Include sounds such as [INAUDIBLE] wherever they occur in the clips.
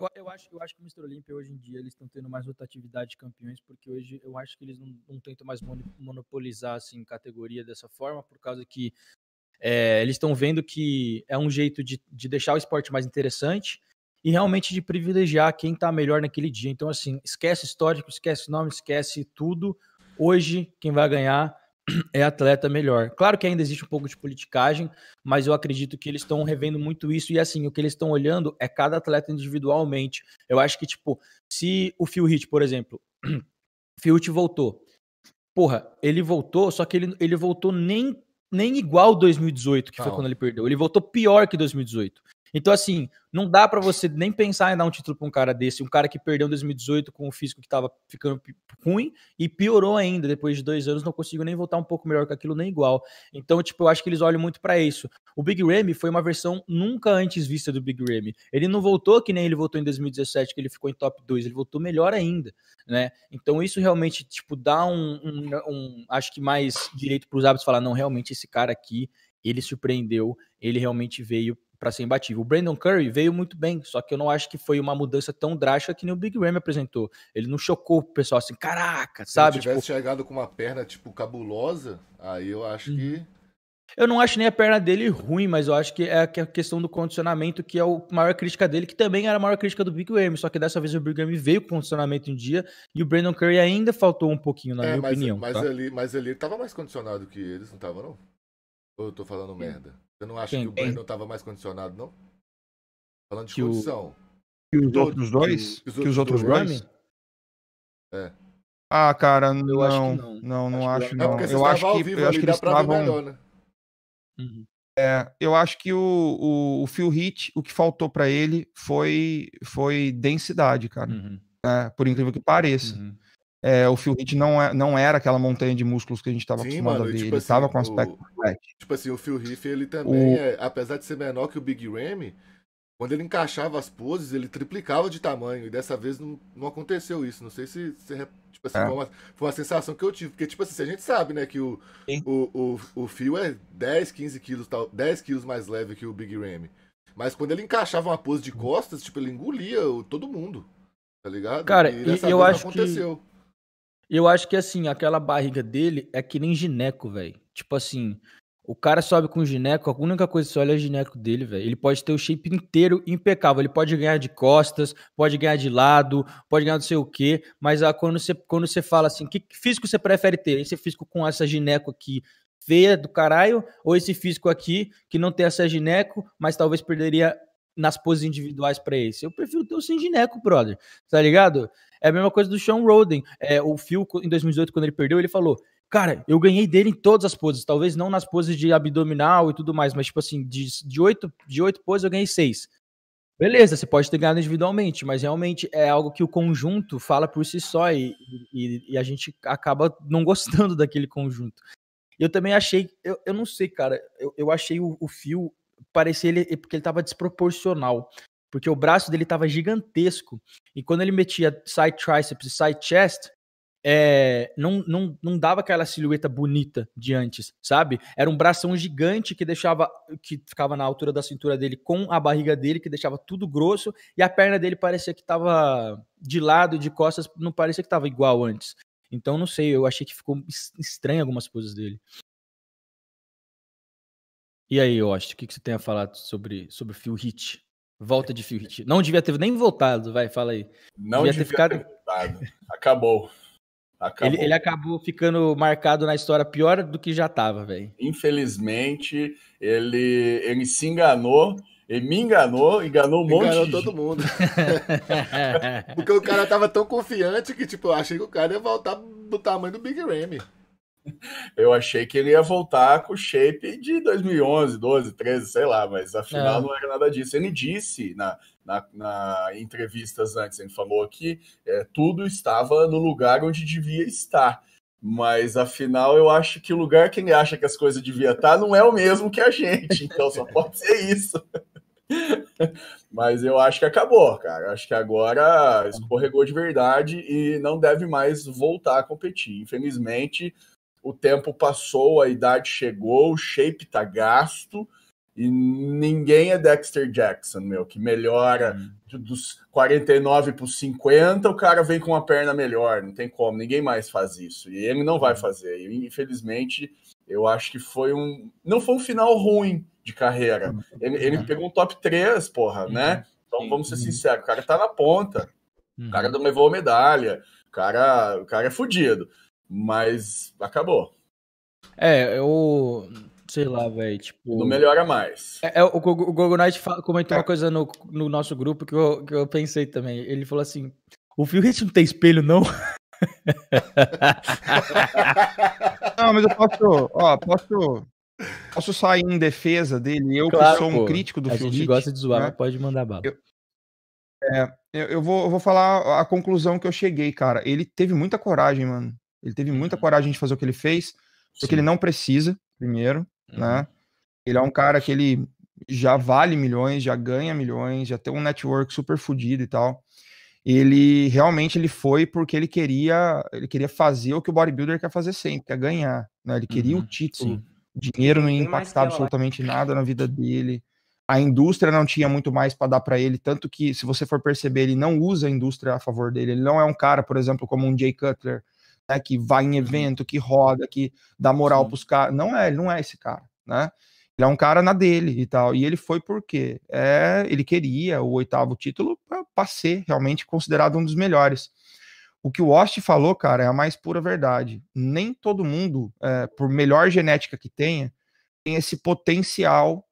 Eu, eu, acho, eu acho que o Mr. Olympia hoje em dia eles estão tendo mais rotatividade de campeões, porque hoje eu acho que eles não, não tentam mais monopolizar assim, categoria dessa forma, por causa que é, eles estão vendo que é um jeito de, de deixar o esporte mais interessante e realmente de privilegiar quem está melhor naquele dia. Então, assim, esquece histórico, esquece nome, esquece tudo. Hoje, quem vai ganhar [CLEARS THROAT] é atleta melhor. Claro que ainda existe um pouco de politicagem, mas eu acredito que eles estão revendo muito isso e assim, o que eles estão olhando é cada atleta individualmente. Eu acho que tipo, se o Phil Heath, por exemplo, [CLEARS THROAT] Phil Heath voltou. Porra, ele voltou, só que ele, ele voltou nem nem igual 2018, que Não. foi quando ele perdeu. Ele voltou pior que 2018. Então, assim, não dá para você nem pensar em dar um título para um cara desse, um cara que perdeu em 2018 com o físico que estava ficando ruim e piorou ainda depois de dois anos, não conseguiu nem voltar um pouco melhor que aquilo, nem igual. Então, tipo, eu acho que eles olham muito para isso. O Big Ramy foi uma versão nunca antes vista do Big Ramy. Ele não voltou que nem ele voltou em 2017, que ele ficou em top 2, ele voltou melhor ainda, né? Então, isso realmente, tipo, dá um, um, um acho que mais direito para os hábitos falar, não, realmente esse cara aqui, ele surpreendeu, ele realmente veio para ser imbatível. O Brandon Curry veio muito bem, só que eu não acho que foi uma mudança tão drástica que nem o Big Ram apresentou. Ele não chocou o pessoal assim, caraca, sabe? Se tivesse tipo... chegado com uma perna, tipo, cabulosa, aí eu acho hum. que. Eu não acho nem a perna dele ruim, mas eu acho que é, é a questão do condicionamento que é a maior crítica dele, que também era a maior crítica do Big Ram, só que dessa vez o Big Ram veio com condicionamento um dia e o Brandon Curry ainda faltou um pouquinho, na é, minha mas, opinião. Mas, tá? ali, mas ali ele tava mais condicionado que eles, não tava não? Ou eu tô falando merda? Você não acha que o é. Brandon tava mais condicionado, não? Falando de que condição. O... Que os outros dois? Que, os, outros que os outros dois? dois? É. Ah, cara, eu não, acho não. Não, não acho, acho não. É eu acho que, vivo, eu acho que eles estavam. Melhor, né? Uhum. É, eu acho que o, o, o Phil Hit, o que faltou para ele foi, foi densidade, cara. Uhum. É, por incrível que pareça. Uhum é, o Phil Heath não, é, não era aquela montanha de músculos que a gente estava acostumado mano, a ver. Tipo ele estava assim, com aspecto o, Tipo assim, o Phil Heath, ele também, o... é, apesar de ser menor que o Big Ramy, quando ele encaixava as poses, ele triplicava de tamanho. E dessa vez não, não aconteceu isso. Não sei se, se tipo assim, é. foi, uma, foi, uma, sensação que eu tive. Porque, tipo assim, a gente sabe, né, que o, o, o, o Phil é 10, 15 quilos, tal, 10 quilos mais leve que o Big Ramy. Mas quando ele encaixava uma pose de uhum. costas, tipo, ele engolia todo mundo. Tá ligado? Cara, e, e eu acho aconteceu. que eu acho que assim, aquela barriga dele é que nem gineco, velho. Tipo assim, o cara sobe com gineco, a única coisa que você olha é o gineco dele, velho. Ele pode ter o shape inteiro impecável. Ele pode ganhar de costas, pode ganhar de lado, pode ganhar não sei o quê. Mas ah, quando, você, quando você fala assim, que físico você prefere ter? Esse físico com essa gineco aqui feia do caralho, ou esse físico aqui que não tem essa gineco, mas talvez perderia nas poses individuais para esse. Eu prefiro ter o Singineco, brother. Tá ligado? É a mesma coisa do Sean Roden. É, o Phil, em 2018, quando ele perdeu, ele falou: Cara, eu ganhei dele em todas as poses. Talvez não nas poses de abdominal e tudo mais, mas, tipo assim, de, de, oito, de oito poses eu ganhei seis. Beleza, você pode ter ganhado individualmente, mas realmente é algo que o conjunto fala por si só e, e, e a gente acaba não [LAUGHS] gostando daquele conjunto. Eu também achei, eu, eu não sei, cara, eu, eu achei o, o Phil parecia ele, porque ele estava desproporcional, porque o braço dele estava gigantesco e quando ele metia side triceps e side chest, é, não, não, não dava aquela silhueta bonita de antes, sabe? Era um bração gigante que deixava, que ficava na altura da cintura dele com a barriga dele, que deixava tudo grosso, e a perna dele parecia que estava de lado, de costas, não parecia que estava igual antes. Então, não sei, eu achei que ficou estranho algumas coisas dele. E aí, Osh, o que, que você tem a falar sobre, sobre Phil Hit? Volta de Phil Hit. [LAUGHS] Não devia ter nem voltado, vai, fala aí. Não devia, devia ter, ficado... Ter voltado. Acabou. Acabou. Ele, ele, acabou ficando marcado na história pior do que já estava, velho. Infelizmente, ele, ele se enganou, ele me enganou, enganou um monte. Enganou todo mundo. [LAUGHS] Porque o cara tava tão confiante que, tipo, eu achei que o cara ia voltar do tamanho do Big Ramy. Eu achei que ele ia voltar com o shape de 2011, 12, 13, sei lá, mas afinal não, é. não era nada disso. Ele disse na, na, na entrevistas antes, ele falou que é, tudo estava no lugar onde devia estar. Mas afinal, eu acho que o lugar que ele acha que as coisas deviam estar não é o mesmo que a gente, então só [LAUGHS] pode ser isso. Mas eu acho que acabou, cara. Acho que agora escorregou de verdade e não deve mais voltar a competir. Infelizmente, o tempo passou, a idade chegou, o shape tá gasto. E ninguém é Dexter Jackson, meu, que melhora uhum. dos 49 para os 50, o cara vem com uma perna melhor, não tem como, ninguém mais faz isso. E ele não vai uhum. fazer. E, infelizmente, eu acho que foi um. Não foi um final ruim de carreira. Uhum. Ele, ele pegou um top 3, porra, né? Então vamos ser sinceros, o cara tá na ponta. O cara não levou medalha, o cara, o cara é fudido mas acabou. É, eu. Sei lá, velho. Tipo. Não melhora mais. É, é o, o Gogo Knight comentou uma coisa no, no nosso grupo que eu, que eu pensei também. Ele falou assim: o Phil Hitch não tem espelho, não? [LAUGHS] não, mas eu posso. Ó, posso. Posso sair em defesa dele? Eu claro, que sou um pô. crítico do a Phil A gente Hitch, gosta de zoar, né? pode mandar bala. Eu, é, eu, eu, vou, eu vou falar a conclusão que eu cheguei, cara. Ele teve muita coragem, mano. Ele teve muita uhum. coragem de fazer o que ele fez, porque Sim. ele não precisa, primeiro, né? uhum. né? Ele é um cara que ele já vale milhões, já ganha milhões, já tem um network super fodido e tal. Ele realmente ele foi porque ele queria, ele queria fazer o que o bodybuilder quer fazer sempre, quer ganhar, né? Ele queria uhum. o título. Sim. O dinheiro não ia impactar absolutamente nada na vida dele. A indústria não tinha muito mais para dar para ele, tanto que se você for perceber, ele não usa a indústria a favor dele. Ele não é um cara, por exemplo, como um Jay Cutler, né, que vai em uhum. evento, que roda, que dá moral para os caras. Não é, ele não é esse cara, né? Ele é um cara na dele e tal. E ele foi porque é, ele queria o oitavo título para ser realmente considerado um dos melhores. O que o Ost falou, cara, é a mais pura verdade. Nem todo mundo, é, por melhor genética que tenha, tem esse potencial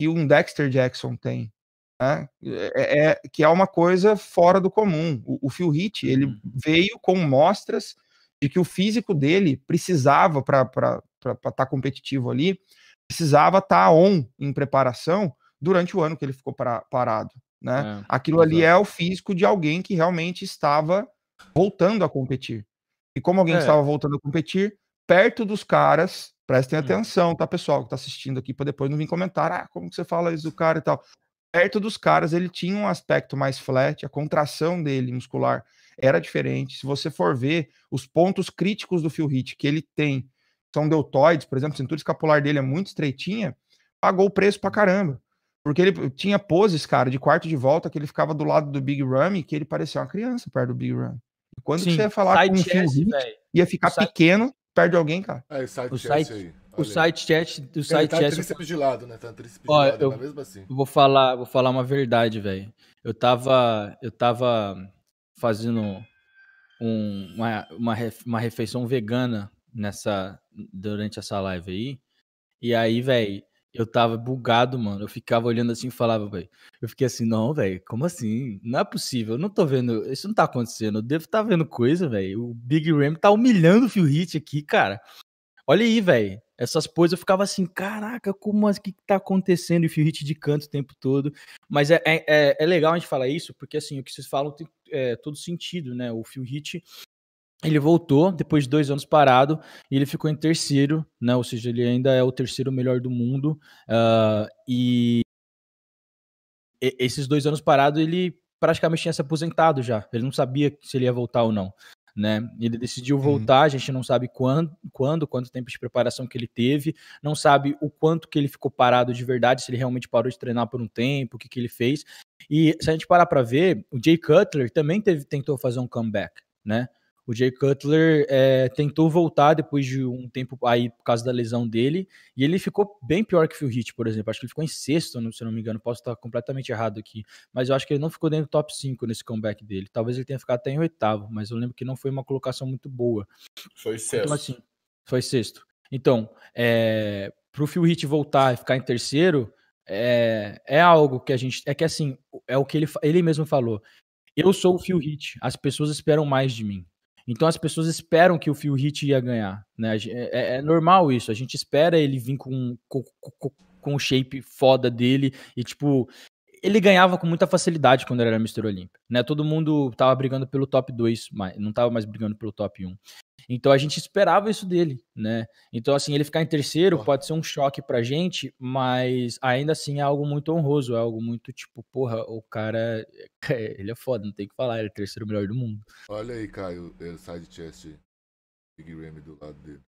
que um Dexter Jackson tem. Né? É, é, é que é uma coisa fora do comum. O, o Phil Heath, ele uhum. veio com mostras de que o físico dele precisava, para estar tá competitivo ali, precisava estar tá on em preparação durante o ano que ele ficou pra, parado. Né? É, Aquilo ali é o físico de alguém que realmente estava voltando a competir. E como alguém é. estava voltando a competir, perto dos caras, prestem hum. atenção, tá, pessoal, que tá assistindo aqui, para depois não vir comentar, ah, como que você fala isso do cara e tal. Perto dos caras, ele tinha um aspecto mais flat, a contração dele muscular era diferente. Se você for ver os pontos críticos do Phil Heath que ele tem, são deltoides, por exemplo, a cintura escapular dele é muito estreitinha, pagou o preço pra caramba. Porque ele tinha poses, cara, de quarto de volta, que ele ficava do lado do Big Ramy, que ele parecia uma criança perto do Big Ramy. quando Sim, você ia falar com o Phil Heath, ia ficar pequeno perto de alguém, cara. É, o site, aí. O site chat do site tá chat. tríceps de lado, né? Tá tríceps de lado, eu, mesmo assim. Vou falar, vou falar uma verdade, velho. Eu tava, eu tava fazendo um, uma, uma, uma refeição vegana nessa durante essa live aí. E aí, velho, eu tava bugado, mano. Eu ficava olhando assim e falava, velho. Eu fiquei assim, não, velho, como assim? Não é possível. Eu não tô vendo, isso não tá acontecendo. Eu devo estar tá vendo coisa, velho. O Big Ram tá humilhando o Phil Hit aqui, cara. Olha aí, velho. Essas coisas eu ficava assim, caraca, como é que tá acontecendo? E o Phil Hit de canto o tempo todo. Mas é, é, é, é legal a gente falar isso, porque assim, o que vocês falam tem é, todo sentido, né? O Phil Heath ele voltou depois de dois anos parado e ele ficou em terceiro, né? Ou seja, ele ainda é o terceiro melhor do mundo. Uh, e esses dois anos parado, ele praticamente tinha se aposentado já. Ele não sabia se ele ia voltar ou não. Né? Ele decidiu uhum. voltar, uhum. a gente não sabe quando, quando, quanto tempo de preparação que ele teve, não sabe o quanto que ele ficou parado de verdade, se ele realmente parou de treinar por um tempo, o que, que ele fez. E se a gente parar para ver, o Jay Cutler também teve, tentou fazer um comeback, né? O Jay Cutler é, tentou voltar depois de um tempo aí por causa da lesão dele, e ele ficou bem pior que o Phil Heath, por exemplo. Acho que ele ficou em sexto, se não me engano, posso estar completamente errado aqui, mas eu acho que ele não ficou dentro do top 5 nesse comeback dele. Talvez ele tenha ficado até em oitavo, mas eu lembro que não foi uma colocação muito boa. Foi então, sexto. Então, assim, foi sexto. Então, é, pro Phil Heath voltar e ficar em terceiro, é, é algo que a gente. É que assim, é o que ele, ele mesmo falou. Eu sou o Phil Hit, as pessoas esperam mais de mim. Então as pessoas esperam que o Phil Hit ia ganhar. Né? É, é, é, normal isso, a gente espera ele vir com, com, com, com o shape foda dele e, tipo, ele ganhava com muita facilidade quando ele era Mr. Olímpia, né? Todo mundo tava brigando pelo top 2, mas não tava mais brigando pelo top 1. Então a gente esperava isso dele, né? Então assim, ele ficar em terceiro pode ser um choque pra gente, mas ainda assim é algo muito honroso, é algo muito tipo, porra, o cara, [LAUGHS] ele é foda, não tem o que falar, ele é o terceiro melhor do mundo. Olha aí, Caio, o é, side chest Big Ramy do lado dele.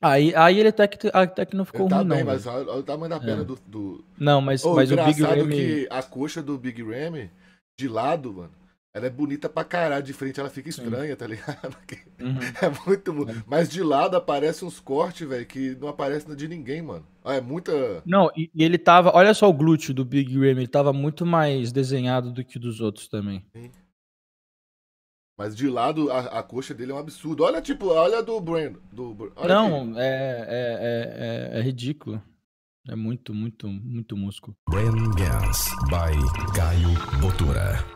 Aí, aí ele até que, até que não ficou ele tá ruim, não. Mas olha, o tamanho da perna é. do, do, Não, mas, oh, mas o Big Ram. que a coxa do Big Ramy, de lado, mano, ela é bonita pra caralho. De frente ela fica estranha, Sim. tá ligado? [LAUGHS] Uhum. [LAUGHS] É muito. É. Mas de lado aparece uns cortes, velho, que não aparece de ninguém, mano. É muita. Não, e, e, ele tava. Olha só o glúteo do Big Ramy. ele tava muito mais desenhado do que dos outros também. Sim. Mas de lado, a, a, coxa dele é um absurdo. Olha, tipo, olha do Brandon. Do, Não, é, é, é, é, ridículo. É muito, muito, muito músculo. Brand Gans by Caio Botura.